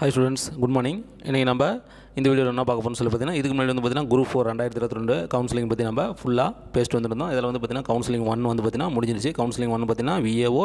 hi students good morning இன்றைக்கி நம்ம இந்த வீடியோ என்ன பார்க்க போகணும்னு சொல்லி பார்த்தீங்கன்னா இதுக்கு முன்னாடி வந்து பார்த்தீங்கன்னா குரூப் ஃபோர் ரெண்டாயிரத்தி இருபத்தி ரெண்டு கவுன்சிலிங் பற்றி நம்ம ஃபுல்லாக பேஸ்ட் வந்துருந்தோம் இதில் வந்து பார்த்தீங்கன்னா கவுன்சிலிங் ஒன் வந்து பார்த்தீங்கன்னா முடிஞ்சிருச்சு கவுன்சிலிங் ஒன் பார்த்தீங்கன்னா VAO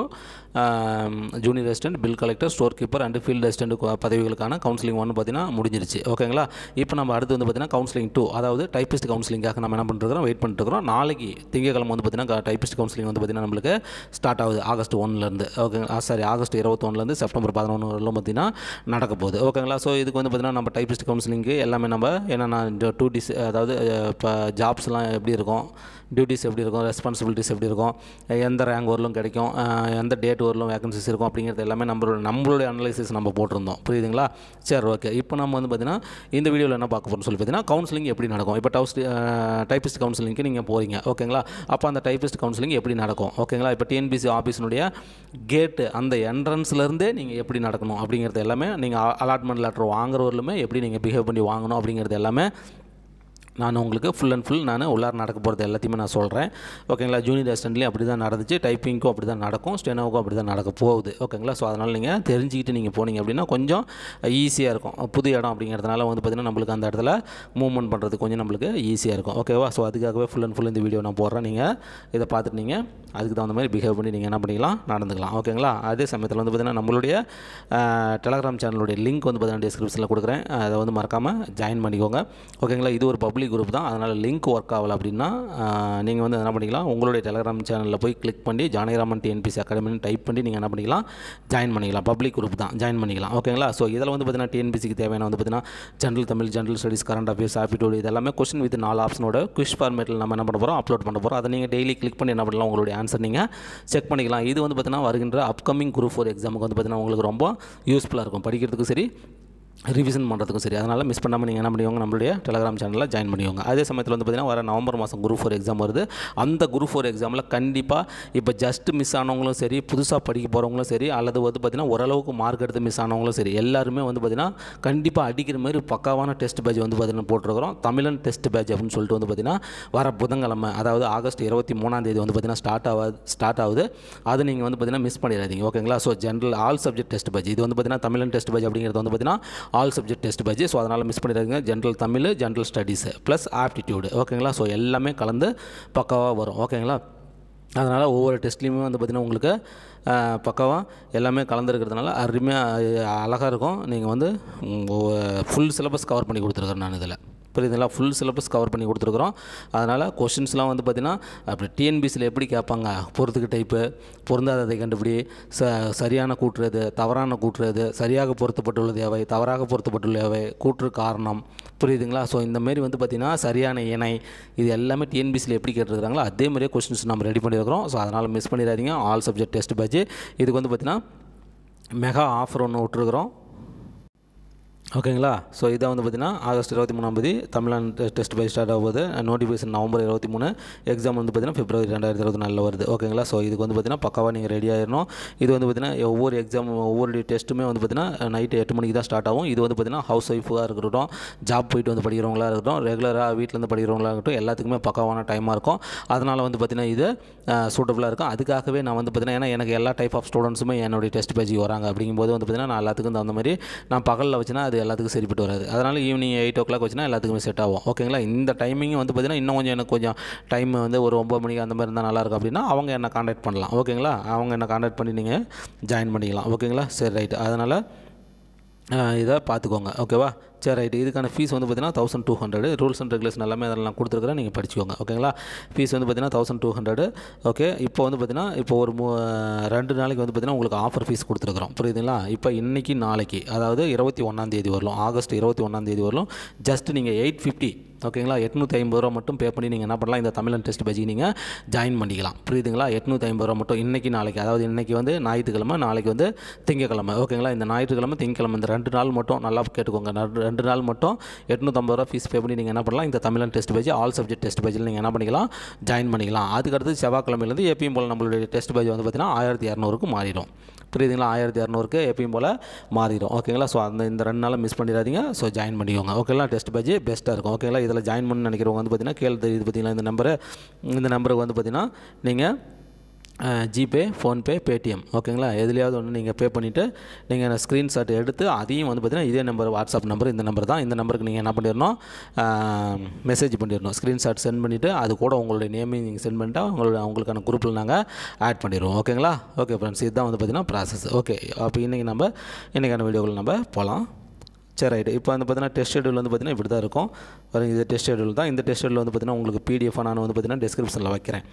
junior assistant bill collector store keeper and field assistant பதவிகளுக்கான கவுன்சிலிங் ஒன் பார்த்தீங்கன்னா முடிஞ்சிருச்சு ஓகேங்களா இப்போ நம்ம அடுத்து வந்து பார்த்தீங்கன்னா கவுன்சிலிங் டூ அதாவது டைப்பிஸ்ட் கவுன்சிலிங்காக நம்ம என்ன பண்ணுறோம் வெயிட் பண்ணிட்டுருக்கோம் நாளைக்கு திங்கக்கிழமை வந்து பார்த்தீங்கன்னா டைப்பிஸ்ட் கவுன்சிலிங் வந்து பார்த்தீங்கன்னா நம்மளுக்கு ஸ்டார்ட் ஆகுது ஆகஸ்ட் ஒன்லேருந்து ஓகே சாரி ஆகஸ்ட் இருபத்தொன்னுலேருந்து செப்டம்பர் பதினொன்று வரலாம் பார்த்தீங்கன்னா நடக்க போகுது ஓகேங்களா ஸோ இதுக்கு வந்து பார்த்தீங்கன்னா நம்ம டைப்பிஸ்ட் கவுன்சிலிங் ஷெடியூலிங்கு எல்லாமே நம்ம என்னென்னா டூட்டிஸ் அதாவது இப்போ ஜாப்ஸ்லாம் எப்படி இருக்கும் டியூட்டிஸ் எப்படி இருக்கும் ரெஸ்பான்சிபிலிட்டிஸ் எப்படி இருக்கும் எந்த ரேங்க் வரலும் கிடைக்கும் எந்த டேட் வரலும் வேகன்சிஸ் இருக்கும் அப்படிங்கிறது எல்லாமே நம்மளோட நம்மளுடைய அனலைசிஸ் நம்ம போட்டிருந்தோம் புரியுதுங்களா சரி ஓகே இப்போ நம்ம வந்து பார்த்திங்கன்னா இந்த வீடியோவில் என்ன பார்க்க போகிறோம்னு சொல்லி பார்த்தீங்கன்னா கவுன்சிலிங் எப்படி நடக்கும் இப்போ டவுஸ் டைப்பிஸ்ட் கவுன்சிலிங்க்கு நீங்கள் போகிறீங்க ஓகேங்களா அப்போ அந்த டைப்பிஸ்ட் கவுன்சிலிங் எப்படி நடக்கும் ஓகேங்களா இப்போ டிஎன்பிசி ஆஃபீஸினுடைய கேட்டு அந்த என்ட்ரன்ஸ்லேருந்தே நீங்கள் எப்படி நடக்கணும் அப்படிங்கிறது எல்லாமே நீங்கள் அலாட்மெண்ட் லெட்டர் வாங்குறவர்களுமே எப்படி நீங்கள் பிஹேவ் பண்ணி வாங்கணும் அப்படிங்கிறது எல்லாமே நான் உங்களுக்கு ஃபுல் அண்ட் ஃபுல் நான் உள்ளார நடக்க போகிறது எல்லாத்தையுமே நான் சொல்கிறேன் ஓகேங்களா ஜூனியர் அசிஸ்டன்ட்லேயும் அப்படி தான் நடந்துச்சு டைப்பிங்க்கும் அப்படி தான் நடக்கும் ஸ்டெனோவுக்கும் அப்படி தான் நடக்க போகுது ஓகேங்களா ஸோ அதனால் நீங்கள் தெரிஞ்சுக்கிட்டு நீங்கள் போனீங்க அப்படின்னா கொஞ்சம் ஈஸியாக இருக்கும் புது இடம் அப்படிங்கிறதுனால வந்து பார்த்திங்கன்னா நம்மளுக்கு அந்த இடத்துல மூவ்மெண்ட் பண்ணுறது கொஞ்சம் நம்மளுக்கு ஈஸியாக இருக்கும் ஓகேவா ஸோ அதுக்காகவே ஃபுல் அண்ட் ஃபுல் இந்த வீடியோ நான் போடுறேன் நீங்கள் இதை பார்த்துட்டு நீங்கள் அதுக்கு தகுந்த மாதிரி பிஹேவ் பண்ணி நீங்கள் என்ன பண்ணிக்கலாம் நடந்துக்கலாம் ஓகேங்களா அதே சமயத்தில் வந்து பார்த்திங்கன்னா நம்மளுடைய டெலகிராம் சேனலுடைய லிங்க் வந்து பார்த்திங்கன்னா டிஸ்கிரிப்ஷனில் கொடுக்குறேன் அதை வந்து மறக்காமல் ஜாயின் பண்ணிக்கோங்க ஓகேங்களா இது ஒரு பப்ளிக் ஃபேமிலி குரூப் தான் அதனால் லிங்க் ஒர்க் ஆகலை அப்படின்னா நீங்கள் வந்து என்ன பண்ணிக்கலாம் உங்களுடைய டெலகிராம் சேனலில் போய் கிளிக் பண்ணி ஜானகிராமன் டிஎன்பிசி அகாடமின்னு டைப் பண்ணி நீங்கள் என்ன பண்ணிக்கலாம் ஜாயின் பண்ணிக்கலாம் பப்ளிக் குரூப் தான் ஜாயின் பண்ணிக்கலாம் ஓகேங்களா ஸோ இதில் வந்து பார்த்தீங்கன்னா டிஎன்பிசிக்கு தேவையான வந்து பார்த்தீங்கன்னா general Tamil general studies current affairs aptitude இதெல்லாமே கொஸ்டின் வித் நாலு ஆப்ஷனோட குவிஷ் ஃபார்மேட்டில் நம்ம என்ன பண்ண போகிறோம் அப்லோட் பண்ண போகிறோம் அதை நீங்கள் டெய்லி கிளிக் பண்ணி என்ன பண்ணலாம் உங்களுடைய ஆன்சர் நீங்கள் செக் பண்ணிக்கலாம் இது வந்து பார்த்திங்கன்னா வருகின்ற அப்கமிங் குரூப் ஃபோர் எக்ஸாமுக்கு வந்து பார்த்தீங்கன்னா உங்களுக்கு ரொம்ப யூஸ்ஃபுல்லாக இருக்கும் படிக்கிறதுக்கும் சரி ரிவிஷன் பண்ணுறதுக்கும் சரி அதனால் மிஸ் பண்ணாமல் நீங்கள் என்ன பண்ணுவாங்க நம்மளுடைய டெலகிராம் சேனலில் ஜாயின் பண்ணிக்கோங்க அதே சமயத்தில் வந்து பார்த்திங்கன்னா வர நவம்பர் மாதம் குரூப் ஃபோர் எக்ஸாம் வருது அந்த குரூப் ஃபோர் எக்ஸாமில் கண்டிப்பாக இப்போ ஜஸ்ட் மிஸ் ஆனவங்களும் சரி புதுசாக படிக்க போகிறவங்களும் சரி அல்லது வந்து பார்த்திங்கன்னா ஓரளவுக்கு மார்க் எடுத்து மிஸ் ஆனவங்களும் சரி எல்லாருமே வந்து பார்த்திங்கன்னா கண்டிப்பாக அடிக்கிற மாதிரி பக்காவான டெஸ்ட் பேட்ச் வந்து பார்த்திங்கன்னா போட்டிருக்கிறோம் தமிழன் டெஸ்ட் பேட்ச் அப்படின்னு சொல்லிட்டு வந்து பார்த்திங்கன்னா வர புதன்கிழமை அதாவது ஆகஸ்ட் இருபத்தி மூணாந்தேதி வந்து பார்த்திங்கன்னா ஸ்டார்ட் ஆகாது ஸ்டார்ட் ஆகுது அது நீங்கள் வந்து பார்த்திங்கன்னா மிஸ் பண்ணிடாதீங்க ஓகேங்களா so general all subject test page இது வந்து பார்த்திங்கன்னா தமிழன் டெஸ்ட் பேஜ் அப்படிங்கிறது வந்து பார்த்திங்கன்னா all subject test page so அதனால் மிஸ் பண்ணிடுங்க general Tamil general studies plus aptitude ஓகேங்களா ஸோ எல்லாமே கலந்து பக்காவாக வரும் ஓகேங்களா அதனால் ஒவ்வொரு டெஸ்ட்லேயுமே வந்து பார்த்திங்கன்னா உங்களுக்கு பக்கவாக எல்லாமே கலந்துருக்கிறதுனால அருமையாக அழகாக இருக்கும் நீங்கள் வந்து ஃபுல் சிலபஸ் கவர் பண்ணி கொடுத்துருக்குறேன் நான் இதில் இப்போ இதெல்லாம் ஃபுல் சிலபஸ் கவர் பண்ணி கொடுத்துருக்குறோம் அதனால் கொஷின்ஸ்லாம் வந்து பார்த்திங்கன்னா அப்படி டிஎன்பிசியில் எப்படி கேட்பாங்க பொறுத்துக்கு டைப்பு பொருந்தாததை கண்டுபிடி ச சரியான கூட்டுறது தவறான கூட்டுறது சரியாக பொருத்தப்பட்டுள்ளது எவை தவறாக பொருத்தப்பட்டுள்ள எவை கூற்று காரணம் புரியுதுங்களா ஸோ இந்தமாரி வந்து பார்த்திங்கன்னா சரியான இணை இது எல்லாமே டிஎன்பிசியில் எப்படி கேட்டுருக்குறாங்களோ அதே மாதிரியே கொஷின்ஸ் நம்ம ரெடி பண்ணியிருக்கிறோம் ஸோ அதனால் மிஸ் பண்ணிடாதீங்க ஆல் சப்ஜெக்ட் டெஸ்ட் பேஜ் இதுக்கு வந்து பார்த்திங்கன்னா மெகா ஆஃபர் ஒன்று விட்டுருக்குறோம் ஓகேங்களா ஸோ இதை வந்து பார்த்திங்கன்னா ஆகஸ்ட் இருபத்தி மூணாம் தேதி தமிழ்நாடு டெஸ்ட் பை ஸ்டார்ட் ஆகுது நோட்டிஃபிகேஷன் நவம்பர் இருபத்தி மூணு எக்ஸாம் வந்து பார்த்திங்கன்னா பிப்ரவரி ரெண்டாயிரத்தி இருபத்தி நாலில் வருது ஓகேங்களா ஸோ இதுக்கு வந்து பார்த்திங்கன்னா பக்காவாக நீங்கள் ரெடி ஆயிடணும் இது வந்து பார்த்திங்கன்னா ஒவ்வொரு எக்ஸாம் ஒவ்வொரு டெஸ்ட்டுமே வந்து பார்த்திங்கன்னா நைட்டு எட்டு மணிக்கு தான் ஸ்டார்ட் ஆகும் இது வந்து பார்த்திங்கன்னா ஹவுஸ் ஒய்ஃபாக இருக்கட்டும் ஜாப் போயிட்டு வந்து படிக்கிறவங்களாக இருக்கட்டும் ரெகுலராக வீட்டிலேருந்து படிக்கிறவங்களாக இருக்கட்டும் எல்லாத்துக்குமே பக்காவான டைமாக இருக்கும் அதனால் வந்து பார்த்திங்கன்னா இது சூட்டபுளாக இருக்கும் அதுக்காகவே நான் வந்து பார்த்திங்கன்னா ஏன்னா எனக்கு எல்லா டைப் ஆஃப் ஸ்டூடெண்ட்ஸுமே என்னுடைய டெஸ்ட் பேஜி வராங்க அப்படிங்கும்போது வந்து பார்த்திங்கன்னா நான் எல்லாத்துக்கும் தகுந்த மாதிரி நான் பகலில் வச்சுன்னா அது எல்லாத்துக்கும் சரிப்பட்டு வராது அதனால் ஈவினிங் எயிட் ஓ கிளாக் வச்சுன்னா எல்லாத்துக்குமே செட் ஆகும் ஓகேங்களா இந்த டைமிங் வந்து பார்த்திங்கன்னா இன்னும் கொஞ்சம் எனக்கு கொஞ்சம் டைம் வந்து ஒரு ஒம்பது மணிக்கு அந்த மாதிரி இருந்தால் நல்லாயிருக்கும் அப்படின்னா அவங்க என்ன காண்டாக்ட் பண்ணலாம் ஓகேங்களா அவங்க என்ன காண்டாக்ட் பண்ணி நீங்கள் ஜாயின் பண்ணிக்கலாம் ஓகேங்களா சரி ரைட் அதனால் இதாக பார்த்துக்கோங்க ஓகேவா சரி ரைட்டு இதுக்கான ஃபீஸ் வந்து பார்த்தீங்கன்னா thousand two hundred rules and regulation எல்லாமே அதெல்லாம் கொடுத்துருக்குறேன் நீங்கள் படிச்சுக்கோங்க ஓகேங்களா ஃபீஸ் வந்து பார்த்தீங்கன்னா தௌசண்ட் டூ ஹண்ட்ரட் ஓகே இப்போ வந்து பார்த்தீங்கன்னா இப்போ ஒரு மூ ரெண்டு நாளைக்கு வந்து பார்த்தீங்கன்னா உங்களுக்கு ஆஃபர் ஃபீஸ் கொடுத்துருக்குறோம் புரியுதுங்களா இப்போ இன்றைக்கி நாளைக்கு அதாவது இருபத்தி ஒன்றாந்தேதி வரலாம் ஆகஸ்ட் இருபத்தி ஒன்றாந்தேதி வரலாம் ஜஸ்ட் நீங்கள் எயிட் ஃபிஃப்டி ஓகேங்களா எட்நூற்றி ஐம்பது ரூபா மட்டும் பே பண்ணி நீங்கள் என்ன பண்ணலாம் இந்த தமிழன் டெஸ்ட் பேஜுக்கு நீங்கள் ஜாயின் பண்ணிக்கலாம் புரியுதுங்களா எட்நூற்றி ஐம்பது ரூபா மட்டும் இன்றைக்கி நாளைக்கு அதாவது இன்றைக்கி வந்து ஞாயிற்றுக்கிழமை நாளைக்கு வந்து திங்கக்கிழமை ஓகேங்களா இந்த ஞாயிற்றுக்கிழமை திங்கக்கிழமை இந்த ரெண்டு நாள் மட்டும் நல்லா கேட்டுக்கோங்க ரெண்டு நாள் மட்டும் எட்நூற்றம்பது ரூபா ஃபீஸ் பே பண்ணி நீங்கள் என்ன பண்ணலாம் இந்த Tamilan test page all subject test பேஜில் நீங்கள் என்ன பண்ணிக்கலாம் ஜாயின் பண்ணிக்கலாம் அதுக்கடுத்து செவ்வாய்க்கிழமையிலேருந்து எப்பயும் போல் நம்மளுடைய டெஸ்ட் பேஜ் வந்து பார்த்திங்கன்னா ஆயிரத்தி இரநூறுக்கு மாறிடும் புரியுதுங்களா ஆயிரத்தி இரநூறுக்கு எப்பயும் போல் மாறிடும் ஓகேங்களா ஸோ அந்த இந்த ரெண்டு நாளில் மிஸ் பண்ணிடாதீங்க ஸோ ஜாயின் பண்ணிக்கோங்க ஓகேங்களா டெஸ்ட் பேஜ் பெஸ்ட்டாக இருக்கும் ஓகேங்களா இதில் ஜாயின் பண்ண நினைக்கிறவங்க வந்து பார்த்தீங்கன்னா கேள்வி இது பார்த்தீங்கன்னா இந்த நம்பரு இந்த நம்பருக்கு வந்து பார்த்திங்கன்னா நீங்கள் ஜிபே ஃபோன்பே பேடிஎம் ஓகேங்களா எதுலையாவது ஒன்று நீங்கள் பே பண்ணிவிட்டு நீங்கள் ஸ்க்ரீன்ஷாட் எடுத்து அதையும் வந்து பார்த்திங்கன்னா இதே நம்பர் வாட்ஸ்அப் நம்பர் இந்த நம்பர் தான் இந்த நம்பருக்கு நீங்கள் என்ன பண்ணிடணும் மெசேஜ் பண்ணிடணும் ஸ்க்ரீன்ஷாட் சென்ட் பண்ணிவிட்டு அது கூட உங்களுடைய நேமையும் நீங்கள் சென்ட் பண்ணிட்டால் உங்களுடைய அவங்களுக்கான குரூப்பில் நாங்கள் ஆட் பண்ணிடுவோம் ஓகேங்களா ஓகே ஃப்ரெண்ட்ஸ் இதுதான் வந்து பார்த்திங்கன்னா ப்ராசஸ் ஓகே அப்போ இன்றைக்கி நம்ம இன்றைக்கான வீடியோக்கள் நம்ம போகலாம் சரி ரைட்டு இப்போ வந்து பார்த்தீங்கன்னா டெஸ்ட் ஷெடியூல் வந்து பார்த்தீங்கன்னா இப்படி தான் இருக்கும் வரும் இது டெஸ்ட் ஷெடியூல் தான் இந்த டெஸ்ட் ஷெடியூல் வந்து பார்த்தீங்கன்னா உங்களுக்கு பிடிஎஃப் நான் வந்து பார்த்தீங்கன்னா டிஸ்கிரிப்ஷனில் வைக்கிறேன்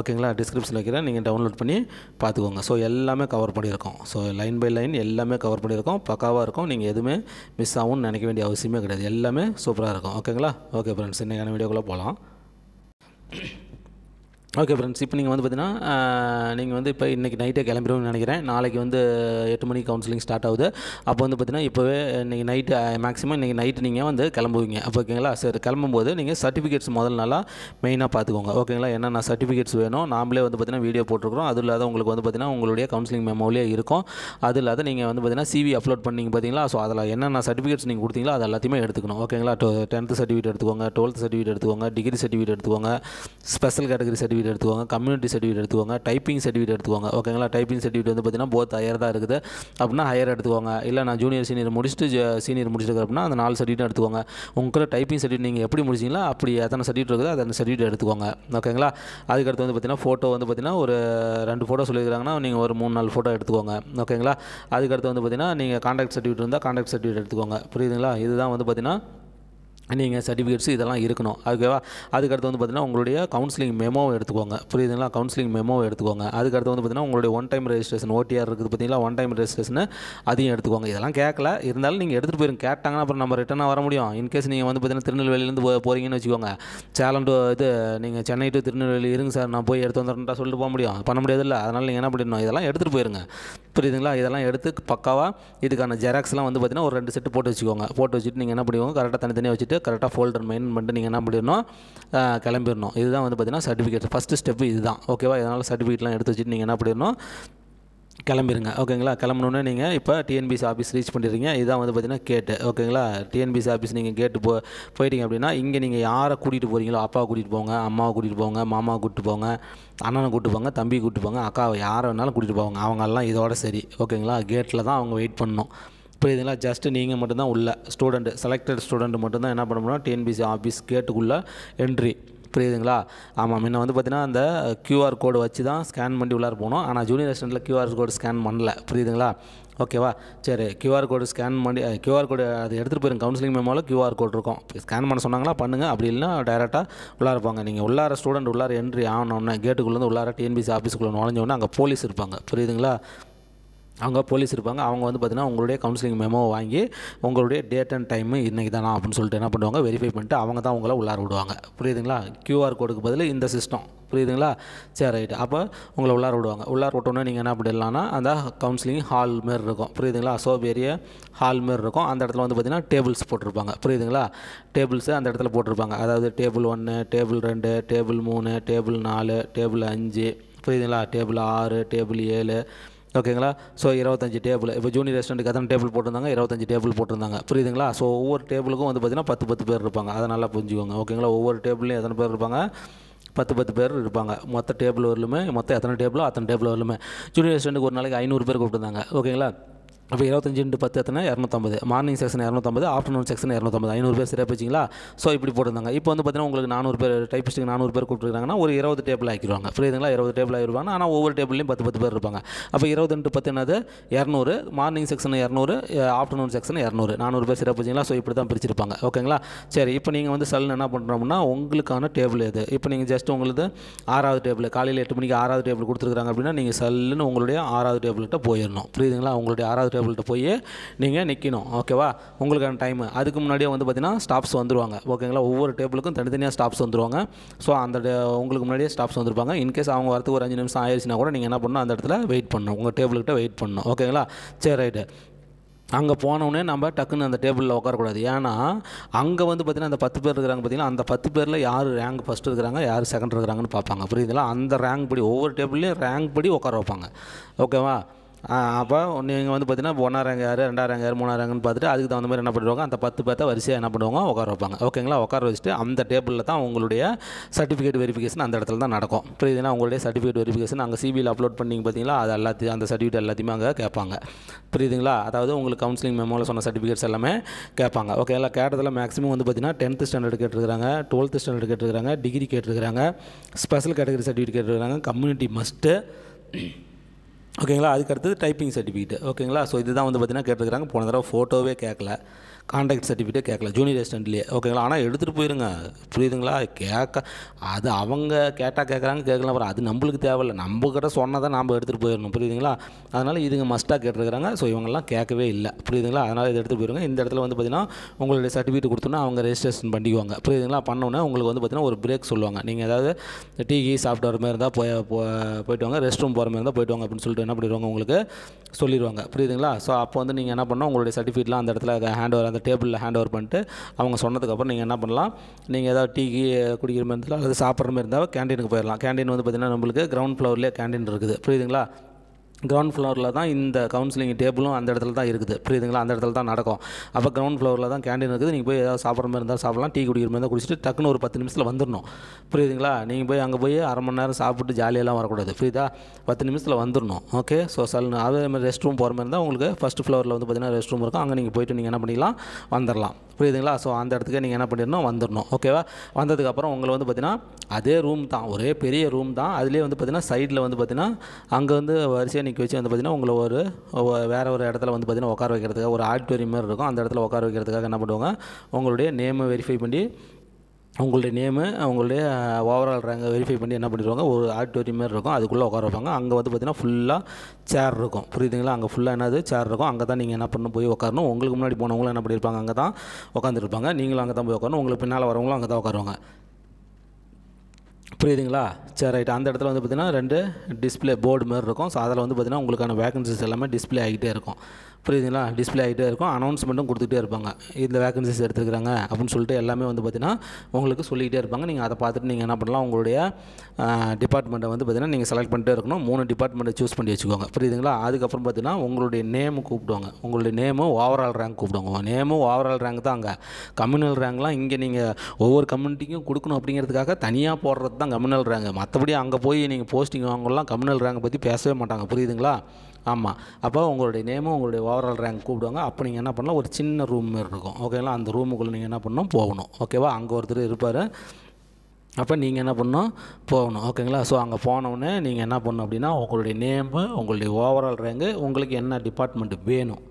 ஓகேங்களா டிஸ்கிரிப்ஷனில் வைக்கிறேன் நீங்கள் டவுன்லோட் பண்ணி பார்த்துக்கோங்க ஸோ எல்லாமே கவர் பண்ணியிருக்கோம் ஸோ லைன் பை லைன் எல்லாமே கவர் பண்ணியிருக்கோம் பக்காவாக இருக்கும் நீங்கள் எதுவுமே மிஸ் ஆகும்னு நினைக்க வேண்டிய அவசியமே கிடையாது எல்லாமே சூப்பராக இருக்கும் ஓகேங்களா ஓகே ஃப்ரெண்ட்ஸ் இன்றைக்கான வீடியோக்குள்ளே போகலாம் ஓகே ஃப்ரெண்ட்ஸ் இப்போ நீங்கள் வந்து பார்த்தீங்கன்னா நீங்கள் வந்து இப்போ இன்றைக்கி நைட்டே கிளம்பிடுவோம்னு நினைக்கிறேன் நாளைக்கு வந்து எட்டு மணிக்கு கவுன்சிலிங் ஸ்டார்ட் ஆகுது அப்போ வந்து பார்த்தீங்கன்னா இப்போவே இன்றைக்கி நைட்டு மேக்ஸிமம் இன்றைக்கி நைட்டு நீங்கள் வந்து கிளம்புவீங்க அப்போ ஓகேங்களா சரி கிளம்பும்போது நீங்கள் சர்டிஃபிகேட்ஸ் முதல் நாளாக மெயினாக பார்த்துக்கோங்க ஓகேங்களா என்னென்ன சர்டிஃபிகேட்ஸ் வேணும் நாமளே வந்து பார்த்தீங்கன்னா வீடியோ போட்டிருக்கிறோம் அது இல்லாத உங்களுக்கு வந்து பார்த்தீங்கன்னா உங்களுடைய கவுன்சிலிங் மெமோலியே இருக்கும் அது இல்லாத நீங்கள் வந்து பார்த்தீங்கன்னா சிவி அப்லோட் பண்ணிங்க பார்த்தீங்களா ஸோ அதில் என்னென்ன சர்டிஃபிகேட்ஸ் நீங்கள் கொடுத்தீங்களோ அது எல்லாத்தையுமே எடுத்துக்கணும் ஓகேங்களா டென்த்து சர்டிஃபிகேட் எடுத்துக்கோங்க டுவெல்த் சர்டிஃபிகேட் எடுத்துக்கோங்க டிகிரி சர்டிஃபிகேட் எடுத்துக்கோங்க ஸ்பெஷல் கேட்டகரி சர்டிஃபிகேட் சர்டிஃபிகேட் எடுத்துவாங்க கம்யூனிட்டி சர்டிஃபிகேட் எடுத்துவாங்க டைப்பிங் சர்டிஃபிகேட் எடுத்துவாங்க ஓகேங்களா டைப்பிங் சர்டிஃபிகேட் வந்து பார்த்தீங்கன்னா போத் ஹையர் தான் இருக்குது அப்படின்னா ஹையர் எடுத்துவாங்க இல்லை நான் ஜூனியர் சீனியர் முடிச்சுட்டு சீனியர் முடிச்சிருக்கேன் அப்படின்னா அந்த நாலு சர்டிஃபிகேட் எடுத்துவாங்க உங்களுக்கு டைப்பிங் சர்டிஃபிகேட் நீங்கள் எப்படி முடிச்சிங்களா அப்படி எத்தனை சர்டிஃபிகேட் இருக்குது அந்த சர்டிஃபிகேட் எடுத்துவாங்க ஓகேங்களா அதுக்கடுத்து வந்து பார்த்தீங்கன்னா ஃபோட்டோ வந்து பார்த்தீங்கன்னா ஒரு ரெண்டு ஃபோட்டோ சொல்லியிருக்காங்கன்னா நீங்கள் ஒரு மூணு நாலு ஃபோட்டோ எடுத்துக்கோங்க ஓகேங்களா அதுக்கடுத்து வந்து பார்த்தீங்கன்னா நீங்கள் கான்டாக்ட் சர்டிஃபிகேட் இருந்தால் கான்டாக்ட் சர்டிஃபிகேட் எடுத்துக்கோங்க புரியுதுங்களா இதுதான் வந்து பார்த்தீங்கன்னா நீங்கள் சர்டிஃபிகேட்ஸ் இதெல்லாம் இருக்கணும் அதுக்கேவா அதுக்கடுத்து வந்து பார்த்திங்கன்னா உங்களுடைய கவுன்சிலிங் மெமோவை எடுத்துக்கோங்க புரியுதுங்களா கவுன்சிலிங் மெமோவை எடுத்துக்கோங்க அதுக்கடுத்து வந்து பார்த்திங்கன்னா உங்களுடைய ஒன் டைம் ரெஜிஸ்ட்ரேஷன் ஓடிஆர் இருக்குது பார்த்தீங்களா ஒன் டைம் ரெஜிஸ்ட்ரேஷன் அதையும் எடுத்துக்கோங்க இதெல்லாம் கேட்கல இருந்தாலும் நீங்கள் எடுத்துகிட்டு போயிருங்க கேட்டாங்கன்னா அப்புறம் நம்ம ரிட்டனாக வர முடியும் இன்கேஸ் நீங்கள் வந்து பார்த்திங்கன்னா திருநெல்வேலியிலேருந்து போ போகிறீங்கன்னு வச்சுக்கோங்க சேலம் டு இது நீங்கள் சென்னை டு திருநெல்வேலி இருங்க சார் நான் போய் எடுத்து வந்துடுறேன்டா சொல்லிட்டு போக முடியும் பண்ண இல்லை அதனால் நீங்கள் என்ன பண்ணிடணும் இதெல்லாம் எடுத்துகிட்டு போயிருங்க புரியுதுங்களா இதெல்லாம் எடுத்து பக்காவாக இதுக்கான ஜெராக்ஸ்லாம் வந்து பார்த்திங்கன்னா ஒரு ரெண்டு செட்டு போட்டு வச்சுக்கோங்க போட்டு வச்சுட்டு நீங்கள் என்ன பண்ணுவோம் கரெக்டாக தனித்தனியாக வச்சுட்டு இருக்குது கரெக்டாக ஃபோல்டர் மெயின் பண்ணிட்டு நீங்கள் என்ன பண்ணிடணும் கிளம்பிடணும் இதுதான் வந்து பார்த்திங்கன்னா சர்டிஃபிகேட் ஃபஸ்ட்டு ஸ்டெப்பு இதுதான் ஓகேவா இதனால் சர்டிஃபிகேட்லாம் எடுத்து வச்சுட்டு நீங்கள் என்ன பண்ணிடணும் கிளம்பிடுங்க ஓகேங்களா கிளம்பணுன்னு நீங்கள் இப்போ டிஎன்பிசி ஆஃபீஸ் ரீச் பண்ணிடுறீங்க இதான் வந்து பார்த்திங்கன்னா கேட்டு ஓகேங்களா டிஎன்பிசி ஆஃபீஸ் நீங்கள் கேட்டு போ போயிட்டீங்க அப்படின்னா இங்கே நீங்கள் யாரை கூட்டிகிட்டு போகிறீங்களோ அப்பாவை கூட்டிகிட்டு போங்க அம்மாவை கூட்டிகிட்டு போங்க மாமாவை கூப்பிட்டு போங்க அண்ணனை கூப்பிட்டு போங்க தம்பி கூப்பிட்டு போங்க அக்காவை யாரை வேணாலும் கூட்டிகிட்டு போவாங்க அவங்கெல்லாம் இதோட சரி ஓகேங்களா கேட்டில் தான் அவங்க வெயிட் பண்ணணும் இப்போ இதெல்லாம் ஜஸ்ட்டு நீங்கள் மட்டும்தான் உள்ள ஸ்டூடெண்ட்டு செலக்டட் ஸ்டூடெண்ட் மட்டும்தான் என்ன பண்ண முடியும் டிஎன்பிசி ஆஃபீஸ் கேட்டுக்குள்ளே என்ட்ரி புரியுதுங்களா ஆமாம் முன்ன வந்து பார்த்தீங்கன்னா அந்த க்யூஆர் கோடு வச்சு தான் ஸ்கேன் பண்ணி உள்ளார் போனோம் ஆனால் ஜூனியர் ரெஸ்டாரண்ட்டில் க்யூஆர் கோடு ஸ்கேன் பண்ணல புரியுதுங்களா ஓகேவா சரி க்யூஆர் கோடு ஸ்கேன் பண்ணி க்யூஆர் கோடு அது எடுத்துகிட்டு போயிருங்க கவுன்சிலிங் மேமோவில் க்யூஆர் கோடு இருக்கும் ஸ்கேன் பண்ண சொன்னாங்களா பண்ணுங்கள் அப்படி இல்லைன்னா டேரெக்டாக உள்ளார போங்க நீங்கள் உள்ளார ஸ்டூடெண்ட் உள்ளார என்ட்ரி ஆகணுன்னே கேட்டுக்குள்ளேருந்து உள்ளார டிஎன்பிசி ஆஃபீஸுக்குள்ளே நுழைஞ்சோடனே அங்கே போலீஸ் இருப்பாங்க புரியுதுங்களா அவங்க போலீஸ் இருப்பாங்க அவங்க வந்து பார்த்திங்கன்னா உங்களுடைய கவுன்சிலிங் மெமோ வாங்கி உங்களுடைய டேட் அண்ட் டைமு இன்றைக்கி தானா அப்படின்னு சொல்லிட்டு என்ன பண்ணுவாங்க வெரிஃபை பண்ணிட்டு அவங்க தான் உங்களை உள்ளார விடுவாங்க புரியுதுங்களா கியூஆர் கோடுக்கு பதில் இந்த சிஸ்டம் புரியுதுங்களா சரி ரைட்டு அப்போ உங்களை உள்ளார விடுவாங்க உள்ளார விட்டோன்னே நீங்கள் என்ன பண்ணிடலாம்னா அந்த கவுன்சிலிங் ஹால் மாரி இருக்கும் புரியுதுங்களா சோ பெரிய ஹால் மாரி இருக்கும் அந்த இடத்துல வந்து பார்த்திங்கன்னா டேபிள்ஸ் போட்டிருப்பாங்க புரியுதுங்களா டேபிள்ஸு அந்த இடத்துல போட்டிருப்பாங்க அதாவது டேபிள் ஒன்று டேபிள் ரெண்டு டேபிள் மூணு டேபிள் நாலு டேபிள் அஞ்சு புரியுதுங்களா டேபிள் ஆறு டேபிள் ஏழு ஓகேங்களா ஸோ இருபத்தஞ்சி டேபிள் இப்போ ஜூனியர் ரெஸ்டாரண்ட் அத்தனை டேபிள் போட்டிருந்தாங்க இருபத்தஞ்சி டேபிள் போட்டிருந்தாங்க புரியுதுங்களா ஸோ ஒவ்வொரு டேபிளுக்கும் வந்து பார்த்திங்கன்னா பத்து பத்து பேர் இருப்பாங்க அதை நல்லா புரிஞ்சுக்கோங்க ஓகேங்களா ஒவ்வொரு டேபிள்லையும் எத்தனை பேர் இருப்பாங்க பத்து பத்து பேர் இருப்பாங்க மொத்த டேபிள் வரலுமே மொத்தம் எத்தனை டேபிளோ அத்தனை டேபிள் வரலுமே ஜூனியர் ரெஸ்டாரண்ட்டுக்கு ஒரு நாளைக்கு ஐநூறு பேர் கூப்பிட்டுருந்தாங்க ஓகேங்களா அப்போ இருபத்தஞ்சு இன்ட்டு பத்து எத்தனை இரநூத்தம்பது மார்னிங் செக்ஷன் இரநூத்தம்பது ஆஃப்டர்நூன் செக்ஷன் இரநூத்தம்பது ஐநூறு பேர் சிறப்பு வச்சிங்களா ஸோ இப்படி போட்டிருந்தாங்க இப்போ வந்து பார்த்தீங்கன்னா உங்களுக்கு நானூறு பேர் டைப்பிஸ்ட்டுக்கு நானூறு பேர் கூப்பிட்டுருக்காங்கன்னா ஒரு இருபது டேபிள் ஆக்கிடுவாங்க புரியுதுங்களா இருபது டேபிள் ஆகிடுவாங்க ஆனால் ஒவ்வொரு டேபிள்லையும் பத்து பத்து பேர் இருப்பாங்க அப்போ இருபது இன்ட்டு பத்து என்னது இரநூறு மார்னிங் செக்ஷன் இரநூறு ஆஃப்டர்நூன் செக்ஷன் இரநூறு நானூறு பேர் சிறப்பு வச்சிங்களா ஸோ இப்படி தான் பிரிச்சிருப்பாங்க ஓகேங்களா சரி இப்போ நீங்கள் வந்து சல் என்ன பண்ணுறோம்னா உங்களுக்கான டேபிள் இது இப்போ நீங்கள் ஜஸ்ட் உங்களுக்கு ஆறாவது டேபிள் காலையில் எட்டு மணிக்கு ஆறாவது டேபிள் கொடுத்துருக்காங்க அப்படின்னா நீங்கள் சல்லுன்னு உங்களுடைய ஆறாவது டேபிள்கிட்ட போயிடணும் ஃப்ரீதுங்களா உங்களுடைய ஆறாவது டேபிள்கிட்ட போய் நீங்கள் நிற்கணும் ஓகேவா உங்களுக்கான டைம் அதுக்கு முன்னாடியே வந்து பார்த்தீங்கன்னா ஸ்டாஃப்ஸ் வந்துருவாங்க ஓகேங்களா ஒவ்வொரு டேபிளுக்கும் தனித்தனியாக ஸ்டாப்ஸ் வந்துருவாங்க ஸோ அந்த உங்களுக்கு முன்னாடியே ஸ்டாஃப்ஸ் வந்துருப்பாங்க இன்கேஸ் அவங்க வரத்துக்கு ஒரு அஞ்சு நிமிஷம் ஆயிடுச்சுன்னா கூட நீங்கள் என்ன பண்ணணும் அந்த இடத்துல வெயிட் பண்ணணும் உங்கள் டேபிள்கிட்ட வெயிட் பண்ணணும் ஓகேங்களா சரி ரைட்டு அங்கே போனோடனே நம்ம டக்குன்னு அந்த டேபிளில் உட்காரக்கூடாது ஏன்னா அங்கே வந்து பார்த்திங்கன்னா அந்த பத்து பேர் இருக்கிறாங்க பார்த்திங்கன்னா அந்த பத்து பேரில் யார் ரேங்க் ஃபஸ்ட்டு இருக்கிறாங்க யார் செகண்ட் இருக்கிறாங்கன்னு பார்ப்பாங்க புரியுதுங்களா அந்த ரேங்க் படி ஒவ்வொரு டேபிள்லேயும் ரேங்க் படி உட்கார வைப்பாங்க ஓகேவா அப்போ நீங்கள் வந்து பார்த்தீங்கன்னா ஒன்றாயிரம் ஆறு ரெண்டாயிரம் ஏறு மூணாயிரங்கன்னு பார்த்துட்டு அதுக்கு தகுந்த மாதிரி என்ன பண்ணுவாங்க அந்த பத்து பேர்த்த வரிசையாக என்ன பண்ணுவாங்க உட்கார வைப்பாங்க ஓகேங்களா உட்கார வச்சுட்டு அந்த டேபிளில் தான் உங்களுடைய சர்டிஃபிகேட் வெரிஃபிகேஷன் அந்த இடத்துல தான் நடக்கும் புரியுதுன்னா உங்களுடைய சர்டிஃபிகேட் வெரிஃபிகேஷன் அங்கே சிபியில் அப்லோட் பண்ணிங்க பார்த்தீங்களா அது எல்லாத்தையும் அந்த சர்டிஃபிகேட் எல்லாத்தையுமே அங்கே கேட்பாங்க புரியுதுங்களா அதாவது உங்களுக்கு கவுன்சிலிங் மெமோவில் சொன்ன சர்டிஃபிகேட்ஸ் எல்லாமே கேட்பாங்க ஓகே எல்லாம் கேட்டதில் மேக்ஸிமம் வந்து பார்த்தீங்கன்னா டென்த்து ஸ்டாண்டர்ட் கேட்டிருக்காங்க டுவெல்த்து ஸ்டாண்டர்ட் கேட்டிருக்காங்க டிகிரி கேட்டுருக்கிறாங்க ஸ்பெஷல் கேட்டகரி சர்டிஃபிகேட் கேட்டிருக்காங்க கம்யூனிட்டி மஸ்ட்டு ஓகேங்களா அதுக்கடுத்தது டைப்பிங் சர்டிஃபிகேட் ஓகேங்களா ஸோ இதுதான் வந்து பார்த்திங்கன்னா கேட்டுருக்குறாங்க போன தடவை ஃபோட்டோவே கேட்கல கான்டாக்ட் சர்டிஃபிகேட்டே கேட்கல ஜூனியர் அசிஸ்டண்ட்லேயே ஓகேங்களா ஆனால் எடுத்துகிட்டு போயிருங்க புரியுதுங்களா கேட்க அது அவங்க கேட்டால் கேட்குறாங்க கேட்கலாம் அப்புறம் அது நம்மளுக்கு தேவையில்லை நம்மக்கிட்ட சொன்னதை நாம் எடுத்துகிட்டு போயிடணும் புரியுதுங்களா அதனால் இதுங்க மஸ்ட்டாக கேட்டுருக்குறாங்க ஸோ இவங்கெல்லாம் கேட்கவே இல்லை புரியுதுங்களா அதனால் இதை எடுத்துகிட்டு போயிருங்க இந்த இடத்துல வந்து பார்த்திங்கன்னா உங்களுடைய சர்டிஃபிகேட் கொடுத்தோன்னா அவங்க ரெஜிஸ்ட்ரேஷன் பண்ணிக்குவாங்க புரியுதுங்களா பண்ணோன்னே உங்களுக்கு வந்து பார்த்திங்கன்னா ஒரு பிரேக் சொல்லுவாங்க நீங்கள் ஏதாவது டீ கீ சாப்பிட்டு வர மாதிரி இருந்தால் போய் போயிட்டு வாங்க ரெஸ்ட் ரூம் போகிற மாதிரி இருந்தால் போயிட்டு வாங்க அப்படின்னு சொல்லிட்டு என்ன பண்ணிடுவாங்க உங்களுக்கு சொல்லிடுவாங்க புரியுதுங்களா ஸோ அப்போ வந்து நீங்கள் என்ன பண்ணால் உங்களுடைய சர்டிஃபிகேட்லாம் அந்த இடத்துல ஹேண்ட் ஓவர் அந்த டேபிளில் ஹேண்ட் ஓவர் பண்ணிட்டு அவங்க சொன்னதுக்கப்புறம் நீங்கள் என்ன பண்ணலாம் நீங்கள் ஏதாவது டீ குடிக்கிற மாதிரி இருந்தாலும் அது சாப்பிட்ற மாதிரி இருந்தால் கேன்டீனுக்கு போயிடலாம் கேன்டீன் வந்து பார்த்திங்கன்னா நம்மளுக்கு கிரவுண்ட் ஃப்ளோர்லேயே கேன்டீன் இருக்குது புரியுதுங்களா கிரவுண்ட் ஃப்ளோரில் தான் இந்த கவுன்சிலிங் டேபிளும் அந்த இடத்துல தான் இருக்குது புரியுதுங்களா அந்த இடத்துல தான் நடக்கும் அப்போ கிரவுண்ட் ஃப்ளோரில் தான் கேண்டீன் இருக்குது நீங்கள் போய் ஏதாவது சாப்பிட்ற மாதிரி இருந்தால் சாப்பிட்லாம் டீ குடிக்கிற மாதிரி இருந்தால் குடிச்சிட்டு டக்குன்னு ஒரு பத்து நிமிஷத்தில் வந்துடணும் புரியுதுங்களா நீங்கள் போய் அங்கே போய் அரை மணி நேரம் சாப்பிட்டு ஜாலியெல்லாம் வரக்கூடாது புரியுதா பத்து நிமிஷத்தில் வந்துடணும் ஓகே ஸோ சல் அதே மாதிரி ரெஸ்ட் ரூம் போகிற மாதிரி இருந்தால் உங்களுக்கு ஃபஸ்ட் ஃப்ளோரில் வந்து பார்த்திங்கன்னா ரெஸ்ட் ரூம் இருக்கும் அங்கே நீங்கள் போய்ட்டு நீங்கள் என்ன பண்ணிக்கலாம் வந்துடலாம் புரியுதுங்களா ஸோ அந்த இடத்துக்கு நீங்கள் என்ன பண்ணிடணும் வந்துடணும் ஓகேவா வந்ததுக்கப்புறம் உங்களை வந்து பார்த்திங்கன்னா அதே ரூம் தான் ஒரே பெரிய ரூம் தான் அதுலேயே வந்து பார்த்திங்கன்னா சைடில் வந்து பார்த்திங்கன்னா அங்கே வந்து வரிசையாக நிற்க வச்சு வந்து பார்த்திங்கன்னா உங்களை ஒரு வேறு ஒரு இடத்துல வந்து பார்த்திங்கன்னா உட்கார வைக்கிறதுக்காக ஒரு ஆடிட்டோரியம் மாதிரி இருக்கும் அந்த இடத்துல உட்கார வைக்கிறதுக்காக என்ன பண்ணுவாங்க உங்களுடைய நேமை வெரிஃபை பண்ணி உங்களுடைய நேமு அவங்களுடைய ஓவரால் ரேங்கை வெரிஃபை பண்ணி என்ன பண்ணிடுவாங்க ஒரு ஆடிட்டோரியம் மாதிரி இருக்கும் அதுக்குள்ளே உட்கார வைப்பாங்க அங்கே வந்து பார்த்திங்கன்னா ஃபுல்லாக சேர் இருக்கும் புரியுதுங்களா அங்கே ஃபுல்லாக என்னது சேர் இருக்கும் அங்கே தான் நீங்கள் என்ன பண்ணணும் போய் உட்காரணும் உங்களுக்கு முன்னாடி போனவங்களும் என்ன பண்ணியிருப்பாங்க அங்கே தான் உட்காந்துருப்பாங்க நீங்களும் அங்கே தான் போய் உட்காரணும் உங்களுக்கு பின்னால் வரவங்களும் அங்கே தான் உட்காருவாங்க புரியுதுங்களா சரி ரைட் அந்த இடத்துல வந்து பார்த்திங்கன்னா ரெண்டு டிஸ்பிளே போர்டு மாதிரி இருக்கும் ஸோ அதில் வந்து பார்த்திங்கன்னா உங்களுக்கான வேகன்சிஸ் எல்லாமே டிஸ்பிளே ஆகிட்டே இருக்கும் புரியுதுங்களா டிஸ்பிளே ஆகிட்டே இருக்கும் அனௌன்ஸ்மெண்ட்டும் கொடுத்துட்டே இருப்பாங்க இந்த வேகன்சிஸ் எடுத்துக்கிறாங்க அப்படின்னு சொல்லிட்டு எல்லாமே வந்து பார்த்திங்கன்னா உங்களுக்கு சொல்லிக்கிட்டே இருப்பாங்க நீங்கள் அதை பார்த்துட்டு நீங்கள் என்ன பண்ணலாம் உங்களுடைய டிபார்ட்மெண்ட்டை வந்து பார்த்திங்கன்னா நீங்கள் செலக்ட் பண்ணிட்டே இருக்கணும் மூணு டிபார்ட்மெண்ட்டை சூஸ் பண்ணி வச்சுக்கோங்க புரியுதுங்களா அதுக்கப்புறம் பார்த்திங்கன்னா உங்களுடைய நேமு கூப்பிடுவாங்க உங்களுடைய நேமும் ஓவரால் ரேங்க் கூப்பிடுவாங்க நேமும் ஓவரால் ரேங்க் தான் அங்கே கம்யூனல் ரேங்க்லாம் இங்கே நீங்கள் ஒவ்வொரு கம்யூனிட்டிக்கும் கொடுக்கணும் அப்படிங்கிறதுக்காக தனியாக போடுறது தான் கம்யூனல் ரேங்க் மற்றபடி அங்கே போய் நீங்கள் போஸ்டிங் வாங்கலாம் கம்யூனல் ரேங்க் பற்றி பேசவே மாட்டாங்க புரியுதுங்களா ஆமாம் அப்போ உங்களுடைய நேமும் உங்களுடைய ஓவரால் ரேங்க் கூப்பிடுவாங்க அப்போ நீங்கள் என்ன பண்ணலாம் ஒரு சின்ன ரூம் மாரி இருக்கும் ஓகேங்களா அந்த ரூமுக்குள்ளே நீங்கள் என்ன பண்ணணும் போகணும் ஓகேவா அங்கே ஒருத்தர் இருப்பார் அப்போ நீங்கள் என்ன பண்ணணும் போகணும் ஓகேங்களா ஸோ அங்கே போனவுடனே நீங்கள் என்ன பண்ணணும் அப்படின்னா உங்களுடைய நேமு உங்களுடைய ஓவரால் ரேங்கு உங்களுக்கு என்ன டிபார்ட்மெண்ட் வேணும்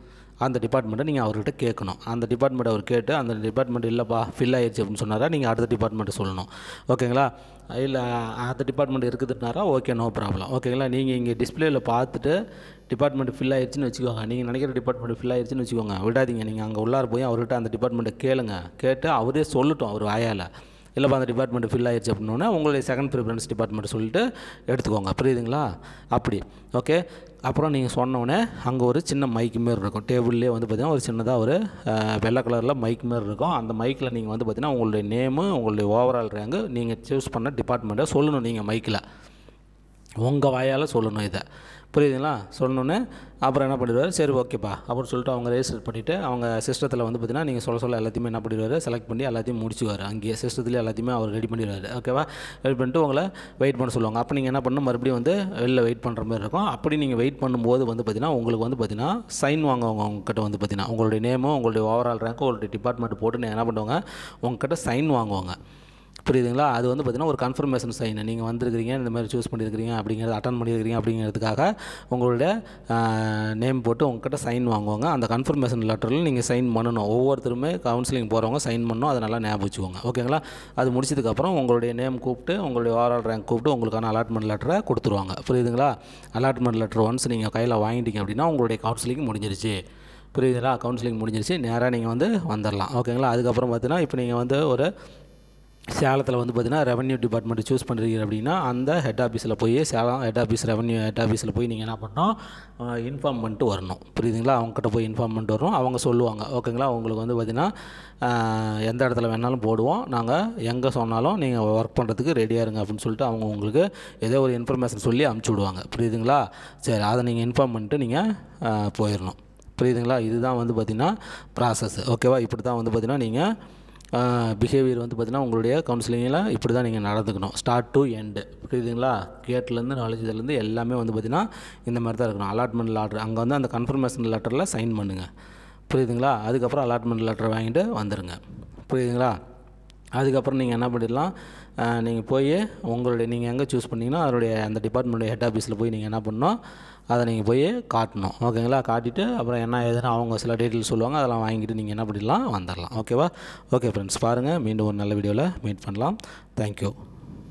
அந்த டிபார்ட்மெண்ட்டை நீங்கள் அவர்கிட்ட கேட்கணும் அந்த டிபார்ட்மெண்ட் அவர் கேட்டு அந்த டிபார்ட்மெண்ட் இல்லைப்பா ஃபில் ஆயிடுச்சு அப்படின்னு சொன்னாரா நீங்கள் அடுத்த டிபார்ட்மெண்ட்டு சொல்லணும் ஓகேங்களா இல்லை அடுத்த டிபார்ட்மெண்ட் இருக்குதுனாரா ஓகே நோ ப்ராப்ளம் ஓகேங்களா நீங்கள் இங்கே டிஸ்பிளேயில் பார்த்துட்டு டிபார்ட்மெண்ட் ஃபில் ஆயிடுச்சுன்னு வச்சுக்கோங்க நீங்கள் நினைக்கிற டிபார்ட்மெண்ட் ஃபில் ஆயிடுச்சுன்னு வச்சுக்கோங்க விடாதீங்க நீங்கள் அங்கே உள்ளார போய் அவர்கிட்ட அந்த டிபார்ட்மெண்ட்டை கேளுங்க கேட்டு அவரே சொல்லட்டும் அவர் வாயால் இல்லைப்பா அந்த டிபார்ட்மெண்ட் ஃபில் ஆயிடுச்சு அப்படின்னா உங்களுடைய செகண்ட் ப்ரிஃபரன்ஸ் டிபார்ட்மெண்ட் சொல்லிட்டு எடுத்துக்கோங்க புரியுதுங்களா அப்படி ஓகே அப்புறம் நீங்கள் சொன்னோடனே அங்கே ஒரு சின்ன மைக் மாரி இருக்கும் டேபிள்லேயே வந்து பார்த்திங்கன்னா ஒரு சின்னதாக ஒரு வெள்ளை கலரில் மைக் மாரி இருக்கும் அந்த மைக்கில் நீங்கள் வந்து பார்த்திங்கன்னா உங்களுடைய நேமு உங்களுடைய ஓவரால் ரேங்கு நீங்கள் சூஸ் பண்ண டிபார்ட்மெண்ட்டை சொல்லணும் நீங்கள் மைக்கில் உங்கள் வாயால் சொல்லணும் இதை புரியுதுங்களா சொன்னோன்னே அப்புறம் என்ன பண்ணிடுவார் சரி ஓகேப்பா அப்படின்னு சொல்லிட்டு அவங்க ரெஜிஸ்டர் பண்ணிவிட்டு அவங்க சிஸ்டத்தில் வந்து பார்த்திங்கன்னா நீங்கள் சொல்ல சொல்ல எல்லாத்தையுமே என்ன பண்ணிடுவார் செலக்ட் பண்ணி எல்லாத்தையும் முடிச்சுவார் அங்கேயே சிஸ்டத்துலேயே எல்லாத்தையுமே அவர் ரெடி பண்ணிடுவார் ஓகேவா ரெடி பண்ணிட்டு உங்களை வெயிட் பண்ண சொல்லுவாங்க அப்போ நீங்கள் என்ன பண்ணணும் மறுபடியும் வந்து வெளில வெயிட் பண்ணுற மாதிரி இருக்கும் அப்படி நீங்கள் வெயிட் பண்ணும்போது வந்து பார்த்திங்கன்னா உங்களுக்கு வந்து பார்த்திங்கன்னா சைன் வாங்குவாங்க உங்ககிட்ட வந்து பார்த்திங்கன்னா உங்களுடைய நேமும் உங்களுடைய ஓவரால் ரேங்கோ உங்களுடைய டிபார்ட்மெண்ட் போட்டு நீங்கள் என்ன பண்ணுவாங்க உங்ககிட்ட சைன் வாங்குவாங்க புரியுதுங்களா அது வந்து பார்த்திங்கன்னா ஒரு கன்ஃபர்மேஷன் சைன் நீங்கள் வந்திருக்கிறீங்க இந்த மாதிரி சூஸ் பண்ணியிருக்கிறீங்க அப்படிங்கிறத அட்டன் பண்ணியிருக்கிறீங்க அப்படிங்கிறதுக்காக உங்களுடைய நேம் போட்டு உங்ககிட்ட சைன் வாங்குவாங்க அந்த கன்ஃபர்மேஷன் லெட்டரில் நீங்கள் சைன் பண்ணணும் ஒவ்வொருத்தருமே கவுன்சிலிங் போகிறவங்க சைன் பண்ணணும் அதை நல்லா ஞாபகம் வச்சுக்கோங்க ஓகேங்களா அது முடிச்சதுக்கப்புறம் உங்களுடைய நேம் கூப்பிட்டு உங்களுடைய ஓவரால் ரேங்க் கூப்பிட்டு உங்களுக்கான அலாட்மெண்ட் லெட்டரை கொடுத்துருவாங்க புரியுதுங்களா அலாட்மெண்ட் லெட்டர் ஒன்ஸ் நீங்கள் கையில் வாங்கிட்டீங்க அப்படின்னா உங்களுடைய கவுன்சிலிங் முடிஞ்சிருச்சு புரியுதுங்களா கவுன்சிலிங் முடிஞ்சிருச்சு நேராக நீங்கள் வந்து வந்துடலாம் ஓகேங்களா அதுக்கப்புறம் பார்த்தீங்கன்னா இப்போ நீங்கள் வந்து ஒரு சேலத்தில் வந்து பார்த்திங்கன்னா ரெவன்யூ டிபார்ட்மெண்ட் சூஸ் பண்ணுறீங்க அப்படின்னா அந்த ஹெட் ஆஃபீஸில் போய் Salem head office revenue head ஆஃபீஸில் போய் நீங்கள் என்ன பண்ணோம் இன்ஃபார்ம் பண்ணிட்டு வரணும் புரியுதுங்களா அவங்ககிட்ட போய் இன்ஃபார்ம் பண்ணிட்டு வரணும் அவங்க சொல்லுவாங்க ஓகேங்களா அவங்களுக்கு வந்து பார்த்திங்கன்னா எந்த இடத்துல வேணாலும் போடுவோம் நாங்கள் எங்கே சொன்னாலும் நீங்கள் ஒர்க் பண்ணுறதுக்கு ரெடியாக இருங்க அப்படின்னு சொல்லிட்டு அவங்க உங்களுக்கு ஏதோ ஒரு இன்ஃபர்மேஷன் சொல்லி அமுச்சு விடுவாங்க புரியுதுங்களா சரி அதை நீங்கள் இன்ஃபார்ம் பண்ணிட்டு நீங்கள் போயிடணும் புரியுதுங்களா இதுதான் வந்து பார்த்திங்கன்னா ப்ராசஸ் ஓகேவா இப்படி தான் வந்து பார்த்திங்கன்னா நீங்கள் பிஹேவியர் வந்து பார்த்திங்கன்னா உங்களுடைய கவுன்சிலிங்கில் இப்படி தான் நீங்கள் நடந்துக்கணும் ஸ்டார்ட் டு எண்டு புரியுதுங்களா கேட்லேருந்து நாலேஜ் இதுலேருந்து எல்லாமே வந்து பார்த்திங்கன்னா இந்த மாதிரி தான் இருக்கணும் அலாட்மெண்ட் லெட்டர் அங்கே வந்து அந்த கன்ஃபர்மேஷன் லெட்டரில் சைன் பண்ணுங்கள் புரியுதுங்களா அதுக்கப்புறம் அலாட்மெண்ட் லெட்டர் வாங்கிட்டு வந்துடுங்க புரியுதுங்களா அதுக்கப்புறம் நீங்கள் என்ன பண்ணிடலாம் நீங்கள் போய் உங்களுடைய நீங்கள் எங்கே சூஸ் பண்ணிங்கன்னா அதனுடைய அந்த டிபார்ட்மெண்ட் ஹெட் ஆஃபீஸில் போய் நீங்கள் என்ன பண்ணணும் அதை நீங்கள் போய் காட்டணும் ஓகேங்களா காட்டிட்டு அப்புறம் என்ன ஏதுன்னு அவங்க சில டீட்டெயில்ஸ் சொல்லுவாங்க அதெல்லாம் வாங்கிட்டு நீங்கள் என்ன பண்ணிடலாம் வந்துடலாம் ஓகேவா ஓகே ஃப்ரெண்ட்ஸ் பாருங்கள் மீண்டும் ஒரு நல்ல வீடியோவில் மீட் பண்ணலாம் தேங்க்யூ